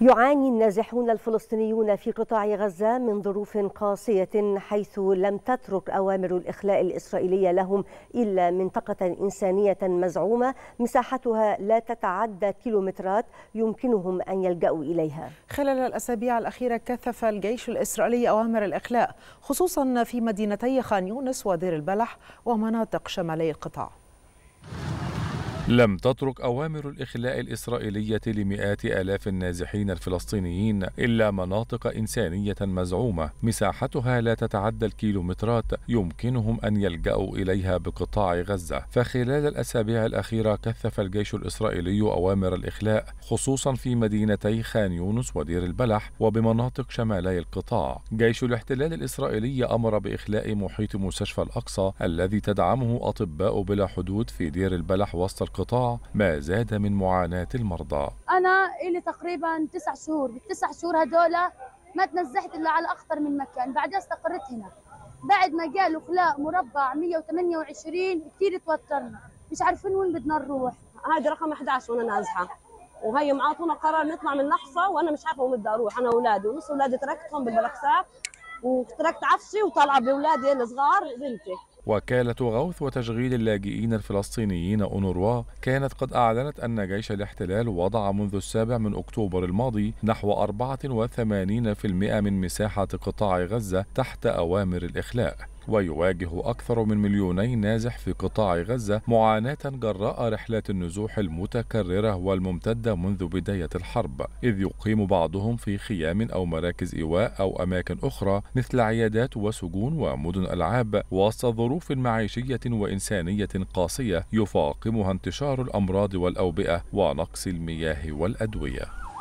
يعاني النازحون الفلسطينيون في قطاع غزة من ظروف قاسية حيث لم تترك أوامر الإخلاء الإسرائيلية لهم إلا منطقة إنسانية مزعومة مساحتها لا تتعدى كيلومترات يمكنهم أن يلجأوا إليها خلال الأسابيع الأخيرة كثف الجيش الإسرائيلي أوامر الإخلاء خصوصا في مدينتي خان يونس ودير البلح ومناطق شمالي القطاع لم تترك أوامر الإخلاء الإسرائيلية لمئات آلاف النازحين الفلسطينيين إلا مناطق إنسانية مزعومة مساحتها لا تتعدى الكيلومترات يمكنهم أن يلجأوا إليها بقطاع غزة فخلال الأسابيع الأخيرة كثف الجيش الإسرائيلي أوامر الإخلاء خصوصا في مدينتي خان يونس ودير البلح وبمناطق شمالي القطاع جيش الاحتلال الإسرائيلي أمر بإخلاء محيط مستشفى الأقصى الذي تدعمه أطباء بلا حدود في دير البلح وسط القطاع ما زاد من معاناة المرضى أنا إلي تقريبا تسع شهور بالتسع شهور هدول ما تنزحت إلا على أخطر من مكان بعدها استقرت هنا بعد ما قالوا خلاء مربع 128 كثير توترنا مش عارفين وين بدنا نروح هذه رقم 11 وانا نازحه وهي معاطونا قرار نطلع من نقصه وانا مش عارفه وين بدي اروح انا واولادي ونص اولادي تركتهم بالبلكسات وتركت عفشي وطالعه باولادي الصغار بنتي وكالة غوث وتشغيل اللاجئين الفلسطينيين أونروا كانت قد أعلنت أن جيش الاحتلال وضع منذ السابع من أكتوبر الماضي نحو 84% من مساحة قطاع غزة تحت أوامر الإخلاء ويواجه أكثر من مليوني نازح في قطاع غزة معاناة جراء رحلات النزوح المتكررة والممتدة منذ بداية الحرب إذ يقيم بعضهم في خيام أو مراكز إيواء أو أماكن أخرى مثل عيادات وسجون ومدن ألعاب وسط ظروف معيشية وإنسانية قاسية يفاقمها انتشار الأمراض والأوبئة ونقص المياه والأدوية